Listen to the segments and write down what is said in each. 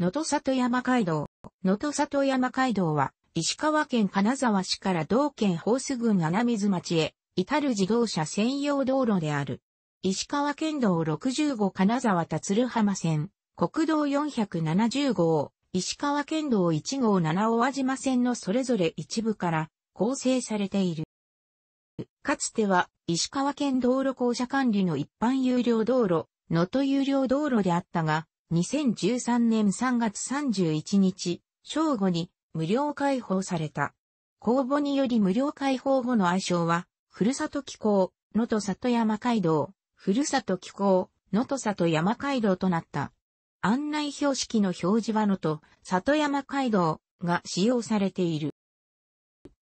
能登里山街道。能登里山街道は、石川県金沢市から同県ホース郡穴水町へ、至る自動車専用道路である。石川県道65金沢達鶴浜線、国道470号、石川県道1号7尾和島線のそれぞれ一部から構成されている。かつては、石川県道路公社管理の一般有料道路、能登有料道路であったが、2013年3月31日、正午に無料開放された。公募により無料開放後の愛称は、ふるさと気候、のと里山街道、ふるさと気候、のと里山街道となった。案内標識の表示はのと里山街道が使用されている。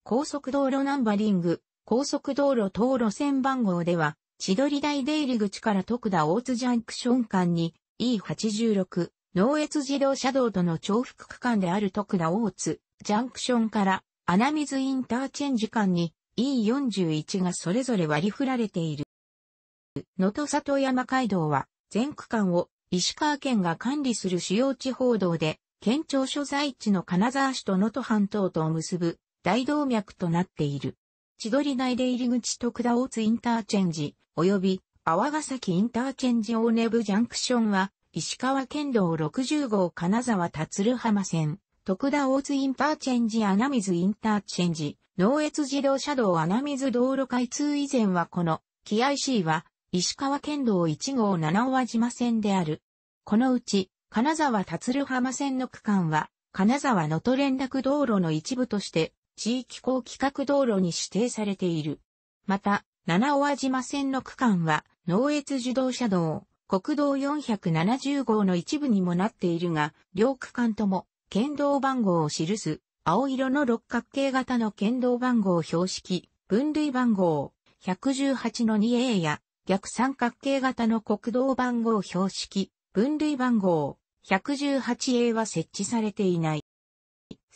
高速道路ナンバリング、高速道路等路線番号では、千鳥台出入り口から徳田大津ジャンクション間に E86、農越自動車道との重複区間である徳田大津、ジャンクションから穴水インターチェンジ間に E41 がそれぞれ割り振られている。能登里山街道は全区間を石川県が管理する主要地方道で、県庁所在地の金沢市と能登半島とを結ぶ大動脈となっている。千鳥内出入り口徳田大津インターチェンジ、及び川ヶ崎インターチェンジ大根部ジャンクションは、石川県道60号金沢達る浜線、徳田大津インターチェンジ穴水インターチェンジ、農越自動車道穴水道路開通以前はこの、KIC は、石川県道1号七尾島線である。このうち、金沢達る浜線の区間は、金沢能登連絡道路の一部として、地域公規格道路に指定されている。また、七尾島線の区間は、農越自動車道、国道470号の一部にもなっているが、両区間とも、県道番号を記す、青色の六角形型の県道番号標識、分類番号、118の 2A や、逆三角形型の国道番号標識、分類番号 118A は設置されていない。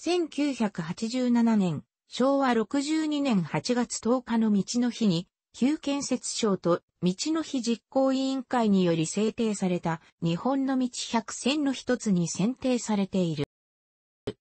1987年、昭和62年8月10日の道の日に、旧建設省と道の日実行委員会により制定された日本の道百選の一つに選定されている。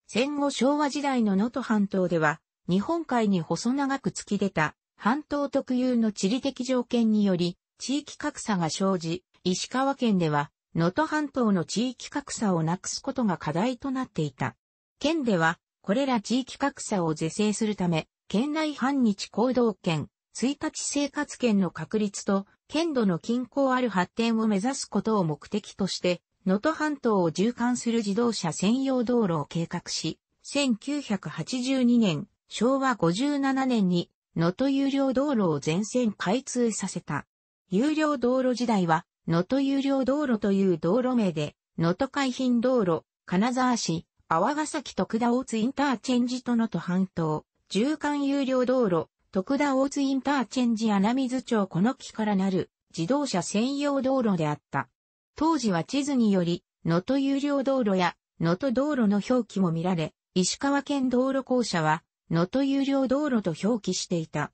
戦後昭和時代の能登半島では、日本海に細長く突き出た半島特有の地理的条件により、地域格差が生じ、石川県では、能登半島の地域格差をなくすことが課題となっていた。県では、これら地域格差を是正するため、県内反日行動圏、1日生活圏の確立と、県土の均衡ある発展を目指すことを目的として、能登半島を縦貫する自動車専用道路を計画し、1982年、昭和57年に、能登有料道路を全線開通させた。有料道路時代は、能登有料道路という道路名で、能登海浜道路、金沢市、泡ヶ崎徳田大津インターチェンジと能登半島、縦貫有料道路、徳田大津インターチェンジ穴水町この木からなる自動車専用道路であった。当時は地図により、能登有料道路や能登道路の表記も見られ、石川県道路公社は能登有料道路と表記していた。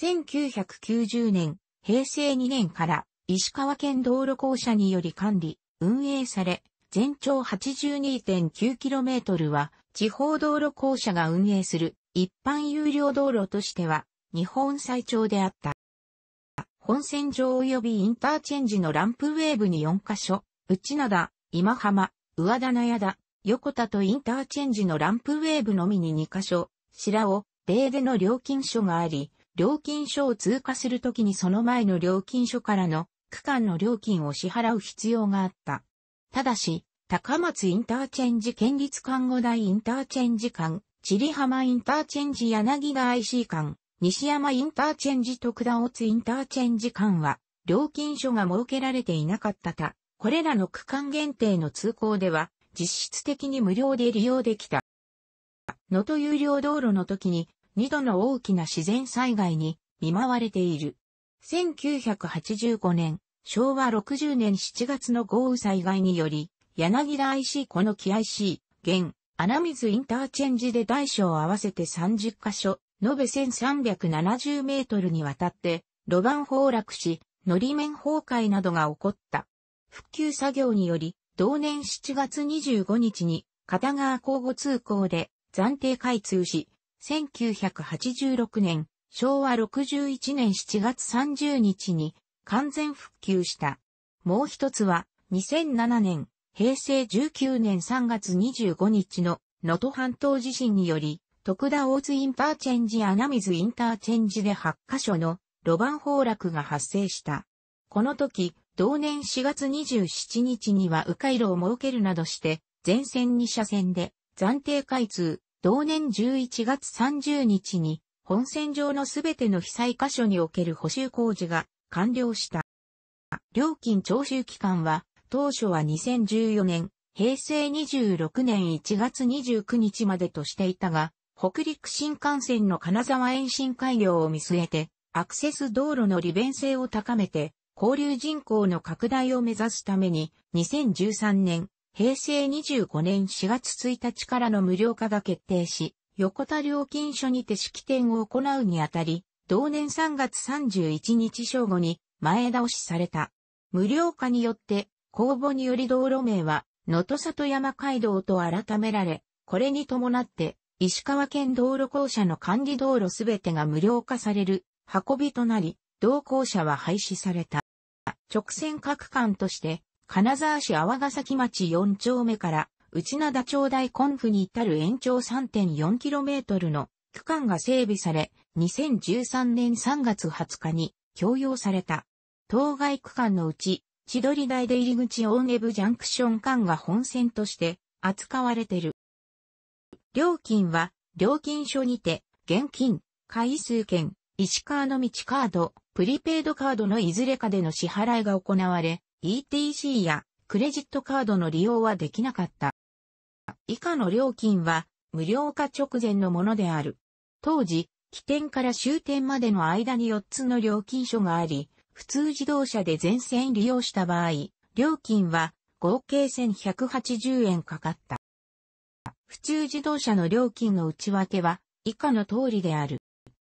1990年、平成2年から石川県道路公社により管理、運営され、全長 82.9km は地方道路公社が運営する一般有料道路としては日本最長であった。本線上及びインターチェンジのランプウェーブに4カ所、内灘、今浜、上田棚屋田、横田とインターチェンジのランプウェーブのみに2カ所、白尾、米での料金所があり、料金所を通過するときにその前の料金所からの区間の料金を支払う必要があった。ただし、高松インターチェンジ県立看護大インターチェンジ間、千里浜インターチェンジ柳川 IC 間、西山インターチェンジ特段津インターチェンジ間は、料金所が設けられていなかったた、これらの区間限定の通行では、実質的に無料で利用できた。のと有料道路の時に、二度の大きな自然災害に見舞われている。1985年、昭和60年7月の豪雨災害により、柳田 IC この木 IC、現、穴水インターチェンジで大小合わせて30カ所、延べ1370メートルにわたって、路盤崩落し、乗り面崩壊などが起こった。復旧作業により、同年7月25日に、片側交互通行で暫定開通し、1986年、昭和61年7月30日に完全復旧した。もう一つは、2007年、平成19年3月25日の能登半島地震により、徳田大津インターチェンジ穴水インターチェンジで8カ所の路盤崩落が発生した。この時、同年4月27日には迂回路を設けるなどして、全線2車線で暫定開通、同年11月30日に本線上のすべての被災箇所における補修工事が完了した。料金徴収期間は当初は2014年、平成26年1月29日までとしていたが、北陸新幹線の金沢延伸開業を見据えて、アクセス道路の利便性を高めて、交流人口の拡大を目指すために、2013年、平成25年4月1日からの無料化が決定し、横田料金所にて式典を行うにあたり、同年3月31日正午に前倒しされた。無料化によって、公募により道路名は、野戸里山街道と改められ、これに伴って、石川県道路公社の管理道路すべてが無料化される運びとなり、同校舎は廃止された。直線各間として、金沢市淡ヶ崎町4丁目から内灘町大根府に至る延長 3.4km の区間が整備され、2013年3月20日に供用された。当該区間のうち、千鳥台で入り口大根部ジャンクション間が本線として扱われている。料金は、料金書にて、現金、回数券、石川の道カード、プリペイドカードのいずれかでの支払いが行われ、ETC やクレジットカードの利用はできなかった。以下の料金は、無料化直前のものである。当時、起点から終点までの間に4つの料金所があり、普通自動車で全線利用した場合、料金は合計1180円かかった。府中自動車の料金の内訳は以下の通りである。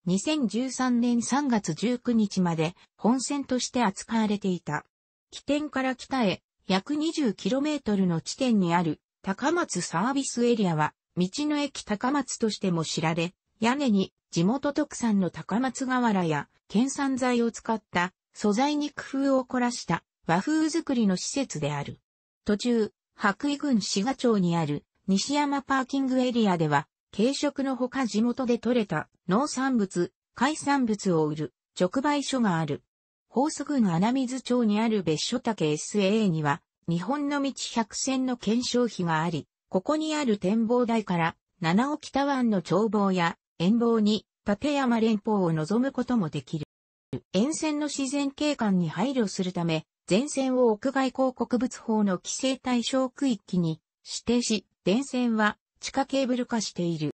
2013年3月19日まで本線として扱われていた。起点から北へ約 20km の地点にある高松サービスエリアは道の駅高松としても知られ、屋根に地元特産の高松瓦や県産材を使った素材に工夫を凝らした和風作りの施設である。途中、白衣郡志賀町にある西山パーキングエリアでは、軽食のほか地元で採れた農産物、海産物を売る直売所がある。法則の穴水町にある別所竹 SAA には、日本の道百選の検証碑があり、ここにある展望台から七尾北湾の眺望や遠望に立山連峰を望むこともできる。沿線の自然景観に配慮するため、全線を屋外広告物法の規制対象区域に指定し、電線は地下ケーブル化している。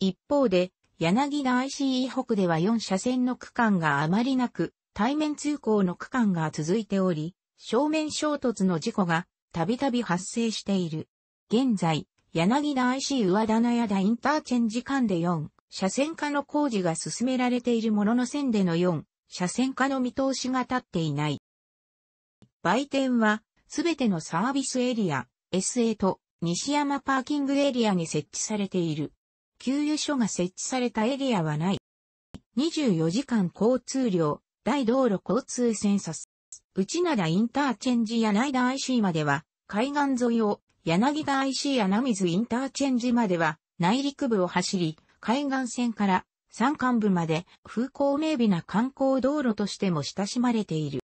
一方で、柳田 ICE 北では4車線の区間があまりなく、対面通行の区間が続いており、正面衝突の事故がたびたび発生している。現在、柳田 IC 上田の田インターチェンジ間で4、車線化の工事が進められているものの線での4、車線化の見通しが立っていない。売店は、すべてのサービスエリア、SA と西山パーキングエリアに設置されている。給油所が設置されたエリアはない。24時間交通量、大道路交通センサス。内灘インターチェンジ柳田 IC までは、海岸沿いを、柳田 IC 穴水インターチェンジまでは、内陸部を走り、海岸線から山間部まで風光明媚な観光道路としても親しまれている。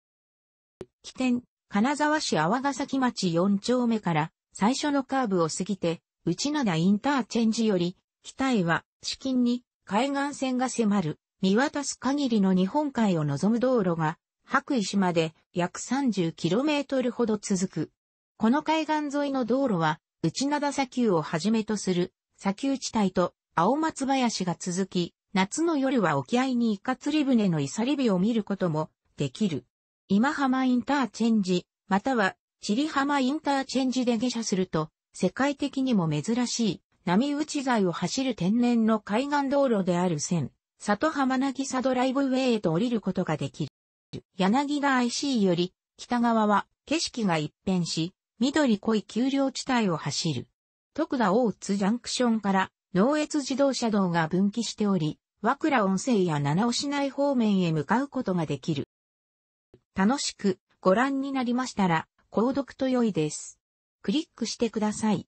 起点、金沢市淡ヶ崎町4丁目から最初のカーブを過ぎて、内灘インターチェンジより、北へは、至近に、海岸線が迫る、見渡す限りの日本海を望む道路が、白石まで約 30km ほど続く。この海岸沿いの道路は、内灘砂丘をはじめとする砂丘地帯と青松林が続き、夏の夜は沖合にイカ釣り船のイサリビを見ることもできる。今浜インターチェンジ、またはチリ浜インターチェンジで下車すると、世界的にも珍しい波打ち材を走る天然の海岸道路である線、里浜渚ドライブウェイへと降りることができる。柳が IC より、北側は景色が一変し、緑濃い丘陵地帯を走る。徳田大津ジャンクションから農越自動車道が分岐しており、和倉温泉や七尾市内方面へ向かうことができる。楽しくご覧になりましたら、購読と良いです。クリックしてください。